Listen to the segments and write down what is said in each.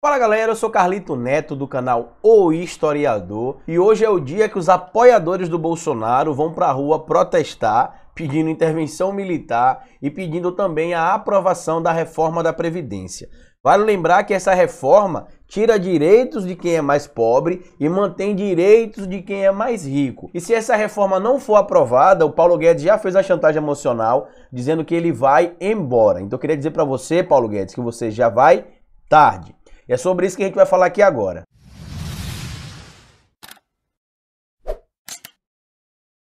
Fala galera, eu sou Carlito Neto do canal O Historiador e hoje é o dia que os apoiadores do Bolsonaro vão para a rua protestar, pedindo intervenção militar e pedindo também a aprovação da reforma da Previdência. Vale lembrar que essa reforma tira direitos de quem é mais pobre e mantém direitos de quem é mais rico. E se essa reforma não for aprovada, o Paulo Guedes já fez a chantagem emocional dizendo que ele vai embora. Então eu queria dizer para você, Paulo Guedes, que você já vai tarde. E é sobre isso que a gente vai falar aqui agora.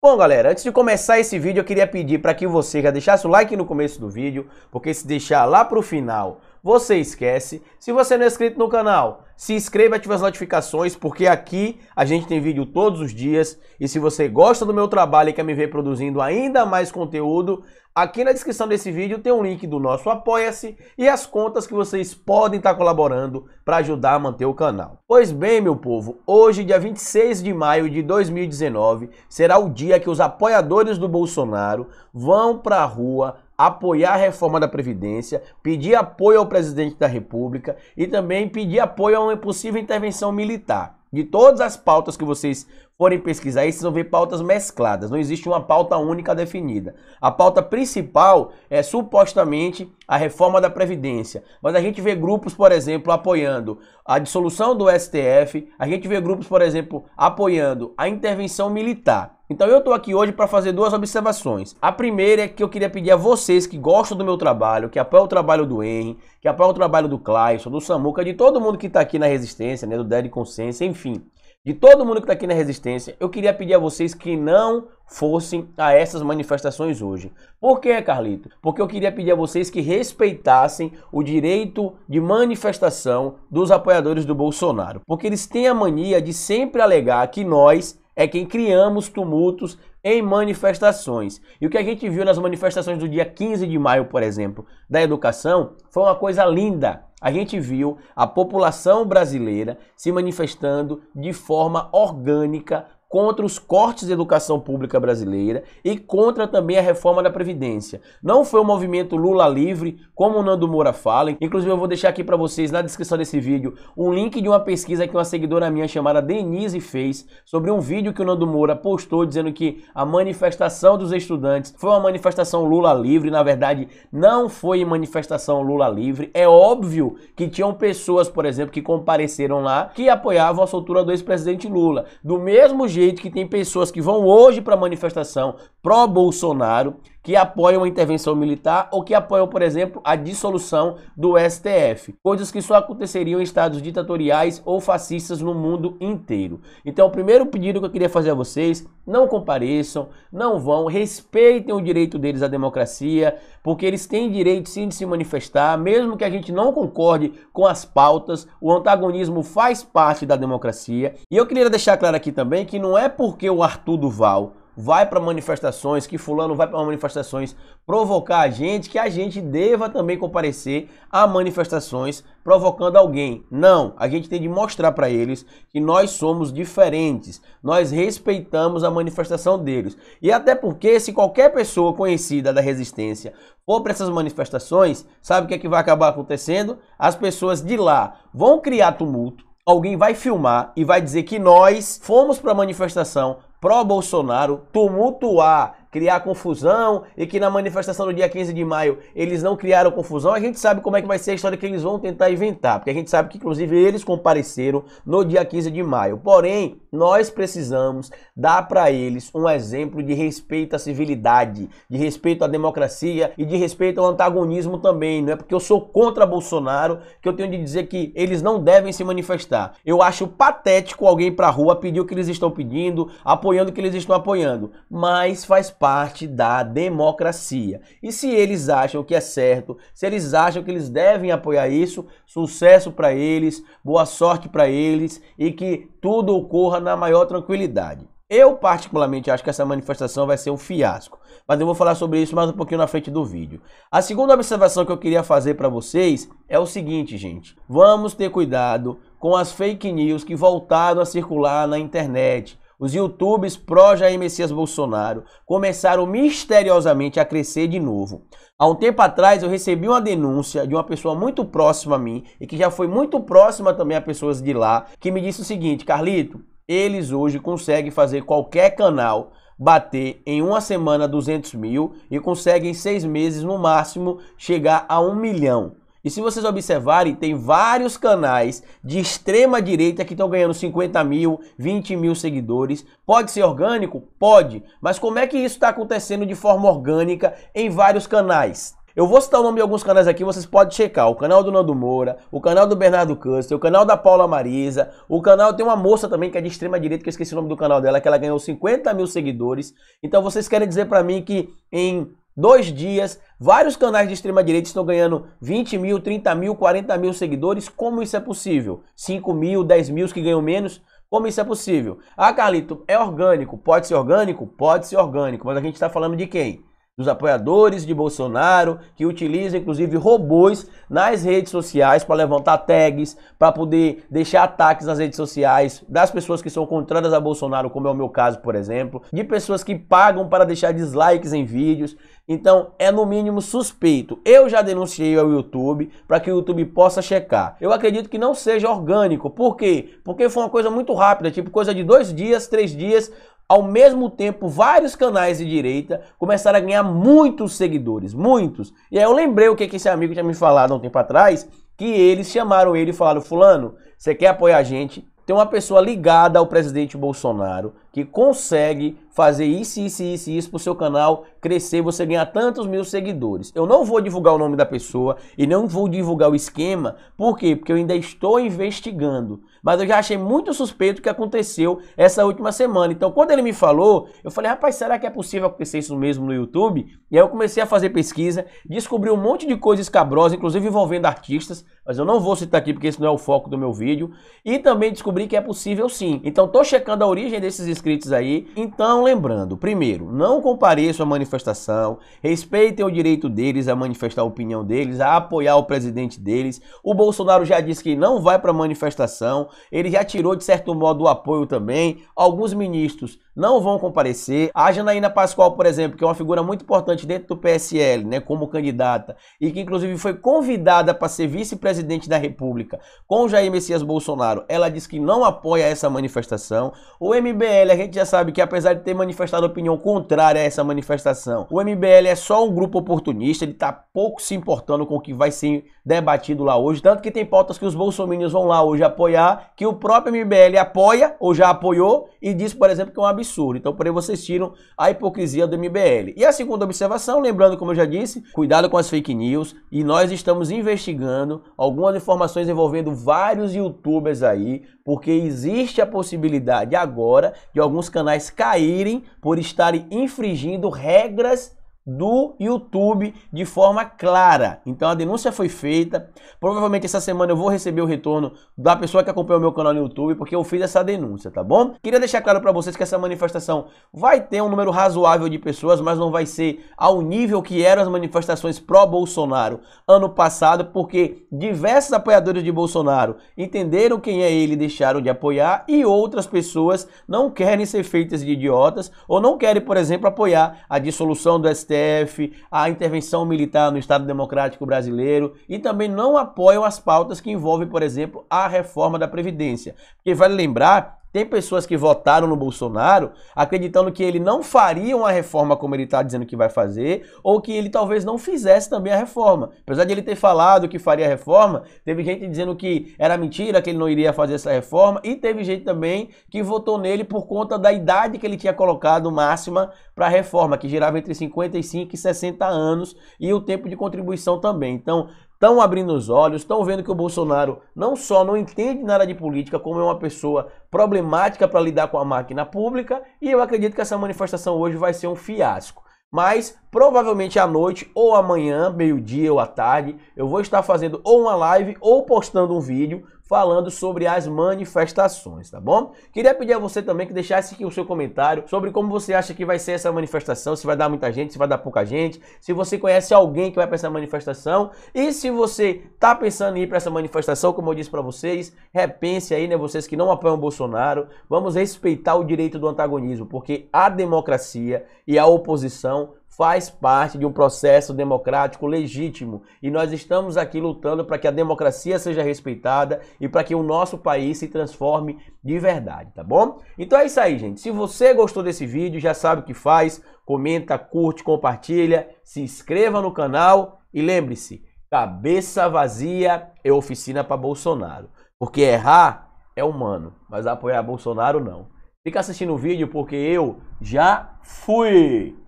Bom, galera, antes de começar esse vídeo, eu queria pedir para que você já deixasse o like no começo do vídeo, porque se deixar lá para o final, você esquece. Se você não é inscrito no canal, se inscreva e ative as notificações, porque aqui a gente tem vídeo todos os dias. E se você gosta do meu trabalho e quer me ver produzindo ainda mais conteúdo, Aqui na descrição desse vídeo tem um link do nosso Apoia-se e as contas que vocês podem estar colaborando para ajudar a manter o canal. Pois bem, meu povo, hoje, dia 26 de maio de 2019, será o dia que os apoiadores do Bolsonaro vão para a rua apoiar a reforma da Previdência, pedir apoio ao presidente da República e também pedir apoio a uma possível intervenção militar. De todas as pautas que vocês forem pesquisar aí, vocês vão ver pautas mescladas. Não existe uma pauta única definida. A pauta principal é supostamente a reforma da Previdência. Mas a gente vê grupos, por exemplo, apoiando a dissolução do STF, a gente vê grupos, por exemplo, apoiando a intervenção militar. Então eu estou aqui hoje para fazer duas observações. A primeira é que eu queria pedir a vocês que gostam do meu trabalho, que apoiam o trabalho do Henry, que apoiam o trabalho do Clayson, do Samuca, de todo mundo que está aqui na Resistência, né, do Dead Consciência, enfim, de todo mundo que está aqui na Resistência, eu queria pedir a vocês que não fossem a essas manifestações hoje. Por quê, Carlito? Porque eu queria pedir a vocês que respeitassem o direito de manifestação dos apoiadores do Bolsonaro. Porque eles têm a mania de sempre alegar que nós é quem criamos tumultos em manifestações. E o que a gente viu nas manifestações do dia 15 de maio, por exemplo, da educação, foi uma coisa linda a gente viu a população brasileira se manifestando de forma orgânica contra os cortes de educação pública brasileira e contra também a reforma da Previdência. Não foi o um movimento Lula livre, como o Nando Moura fala. Inclusive, eu vou deixar aqui para vocês, na descrição desse vídeo, um link de uma pesquisa que uma seguidora minha chamada Denise fez sobre um vídeo que o Nando Moura postou dizendo que a manifestação dos estudantes foi uma manifestação Lula livre. Na verdade, não foi manifestação Lula livre. É óbvio que tinham pessoas, por exemplo, que compareceram lá que apoiavam a soltura do ex-presidente Lula. Do mesmo jeito que tem pessoas que vão hoje para a manifestação pró-Bolsonaro que apoiam a intervenção militar ou que apoiam, por exemplo, a dissolução do STF, coisas que só aconteceriam em estados ditatoriais ou fascistas no mundo inteiro. Então, o primeiro pedido que eu queria fazer a vocês, não compareçam, não vão, respeitem o direito deles à democracia, porque eles têm direito sim de se manifestar, mesmo que a gente não concorde com as pautas, o antagonismo faz parte da democracia. E eu queria deixar claro aqui também que não é porque o Arthur Duval vai para manifestações, que fulano vai para manifestações, provocar a gente, que a gente deva também comparecer a manifestações provocando alguém. Não, a gente tem de mostrar para eles que nós somos diferentes, nós respeitamos a manifestação deles. E até porque se qualquer pessoa conhecida da resistência for para essas manifestações, sabe o que é que vai acabar acontecendo? As pessoas de lá vão criar tumulto, alguém vai filmar e vai dizer que nós fomos para a manifestação pró-Bolsonaro, tumultuar criar confusão e que na manifestação do dia 15 de maio eles não criaram confusão, a gente sabe como é que vai ser a história que eles vão tentar inventar, porque a gente sabe que inclusive eles compareceram no dia 15 de maio. Porém, nós precisamos dar para eles um exemplo de respeito à civilidade, de respeito à democracia e de respeito ao antagonismo também, não é porque eu sou contra Bolsonaro que eu tenho de dizer que eles não devem se manifestar. Eu acho patético alguém para rua pedir o que eles estão pedindo, apoiando o que eles estão apoiando, mas faz parte da democracia. E se eles acham que é certo, se eles acham que eles devem apoiar isso, sucesso para eles, boa sorte para eles e que tudo ocorra na maior tranquilidade. Eu, particularmente, acho que essa manifestação vai ser um fiasco, mas eu vou falar sobre isso mais um pouquinho na frente do vídeo. A segunda observação que eu queria fazer para vocês é o seguinte, gente: vamos ter cuidado com as fake news que voltaram a circular na internet os YouTubes pró Jair Messias Bolsonaro começaram misteriosamente a crescer de novo. Há um tempo atrás eu recebi uma denúncia de uma pessoa muito próxima a mim e que já foi muito próxima também a pessoas de lá, que me disse o seguinte: Carlito, eles hoje conseguem fazer qualquer canal bater em uma semana 200 mil e conseguem em seis meses no máximo chegar a um milhão. E se vocês observarem, tem vários canais de extrema direita que estão ganhando 50 mil, 20 mil seguidores. Pode ser orgânico? Pode. Mas como é que isso está acontecendo de forma orgânica em vários canais? Eu vou citar o nome de alguns canais aqui, vocês podem checar. O canal do Nando Moura, o canal do Bernardo Custer, o canal da Paula Marisa, o canal... Tem uma moça também que é de extrema direita, que eu esqueci o nome do canal dela, que ela ganhou 50 mil seguidores. Então vocês querem dizer para mim que em dois dias, vários canais de extrema-direita estão ganhando 20 mil, 30 mil, 40 mil seguidores. Como isso é possível? 5 mil, 10 mil que ganham menos? Como isso é possível? Ah, Carlito, é orgânico. Pode ser orgânico? Pode ser orgânico. Mas a gente está falando de quem? dos apoiadores de Bolsonaro, que utilizam inclusive robôs nas redes sociais para levantar tags, para poder deixar ataques nas redes sociais das pessoas que são contrárias a Bolsonaro, como é o meu caso, por exemplo, de pessoas que pagam para deixar dislikes em vídeos. Então é no mínimo suspeito. Eu já denunciei ao YouTube para que o YouTube possa checar. Eu acredito que não seja orgânico. Por quê? Porque foi uma coisa muito rápida, tipo coisa de dois dias, três dias, ao mesmo tempo, vários canais de direita começaram a ganhar muitos seguidores, muitos. E aí eu lembrei o que, esse amigo tinha me falado há um tempo atrás, que eles chamaram ele e falaram, fulano, você quer apoiar a gente? Tem uma pessoa ligada ao presidente Bolsonaro, que consegue fazer isso, isso, isso, isso para o seu canal crescer, você ganhar tantos mil seguidores. Eu não vou divulgar o nome da pessoa e não vou divulgar o esquema, por quê? Porque eu ainda estou investigando. Mas eu já achei muito suspeito o que aconteceu essa última semana. Então, quando ele me falou, eu falei, rapaz, será que é possível acontecer isso mesmo no YouTube? E aí eu comecei a fazer pesquisa, descobri um monte de coisa escabrosa, inclusive envolvendo artistas, mas eu não vou citar aqui porque esse não é o foco do meu vídeo. E também descobri que é possível sim. Então, estou checando a origem desses inscritos inscritos aí. Então, lembrando, primeiro, não compareçam à manifestação, respeitem o direito deles a manifestar a opinião deles, a apoiar o presidente deles. O Bolsonaro já disse que não vai para manifestação, ele já tirou de certo modo o apoio também. Alguns ministros não vão comparecer. A Janaína Pascoal, por exemplo, que é uma figura muito importante dentro do PSL, né, como candidata, e que inclusive foi convidada para ser vice-presidente da República com Jair Messias Bolsonaro, ela disse que não apoia essa manifestação. O MBL, a gente já sabe que apesar de ter manifestado opinião contrária a essa manifestação, o MBL é só um grupo oportunista, ele está pouco se importando com o que vai ser debatido lá hoje, tanto que tem pautas que os bolsominions vão lá hoje apoiar, que o próprio MBL apoia ou já apoiou e diz, por exemplo, que é um absurdo absurdo. Então, por aí vocês tiram a hipocrisia do MBL. E a segunda observação, lembrando, como eu já disse, cuidado com as fake news. E nós estamos investigando algumas informações envolvendo vários youtubers aí, porque existe a possibilidade agora de alguns canais caírem por estarem infringindo regras do YouTube de forma clara. Então a denúncia foi feita. Provavelmente essa semana eu vou receber o retorno da pessoa que acompanhou meu canal no YouTube, porque eu fiz essa denúncia, tá bom? Queria deixar claro para vocês que essa manifestação vai ter um número razoável de pessoas, mas não vai ser ao nível que eram as manifestações pró-Bolsonaro ano passado, porque diversos apoiadores de Bolsonaro entenderam quem é ele e deixaram de apoiar, e outras pessoas não querem ser feitas de idiotas ou não querem, por exemplo, apoiar a dissolução do STF STF, a intervenção militar no Estado Democrático Brasileiro e também não apoiam as pautas que envolvem, por exemplo, a reforma da Previdência. Porque vale lembrar tem pessoas que votaram no Bolsonaro acreditando que ele não faria uma reforma como ele está dizendo que vai fazer, ou que ele talvez não fizesse também a reforma. Apesar de ele ter falado que faria a reforma, teve gente dizendo que era mentira, que ele não iria fazer essa reforma, e teve gente também que votou nele por conta da idade que ele tinha colocado máxima para a reforma, que girava entre 55 e 60 anos, e o tempo de contribuição também. Então, estão abrindo os olhos, estão vendo que o Bolsonaro não só não entende nada de política, como é uma pessoa problemática para lidar com a máquina pública, e eu acredito que essa manifestação hoje vai ser um fiasco. Mas provavelmente à noite ou amanhã, meio-dia ou à tarde, eu vou estar fazendo ou uma live ou postando um vídeo falando sobre as manifestações, tá bom? Queria pedir a você também que deixasse aqui o seu comentário sobre como você acha que vai ser essa manifestação, se vai dar muita gente, se vai dar pouca gente, se você conhece alguém que vai para essa manifestação e se você tá pensando em ir para essa manifestação, como eu disse para vocês, repense aí, né, vocês que não apoiam o Bolsonaro, vamos respeitar o direito do antagonismo, porque a democracia e a oposição faz parte de um processo democrático legítimo e nós estamos aqui lutando para que a democracia seja respeitada e para que o nosso país se transforme de verdade, tá bom? Então é isso aí, gente. Se você gostou desse vídeo, já sabe o que faz, comenta, curte, compartilha, se inscreva no canal e lembre-se, cabeça vazia é oficina para Bolsonaro, porque errar é humano, mas apoiar Bolsonaro não. Fica assistindo o vídeo porque eu já fui!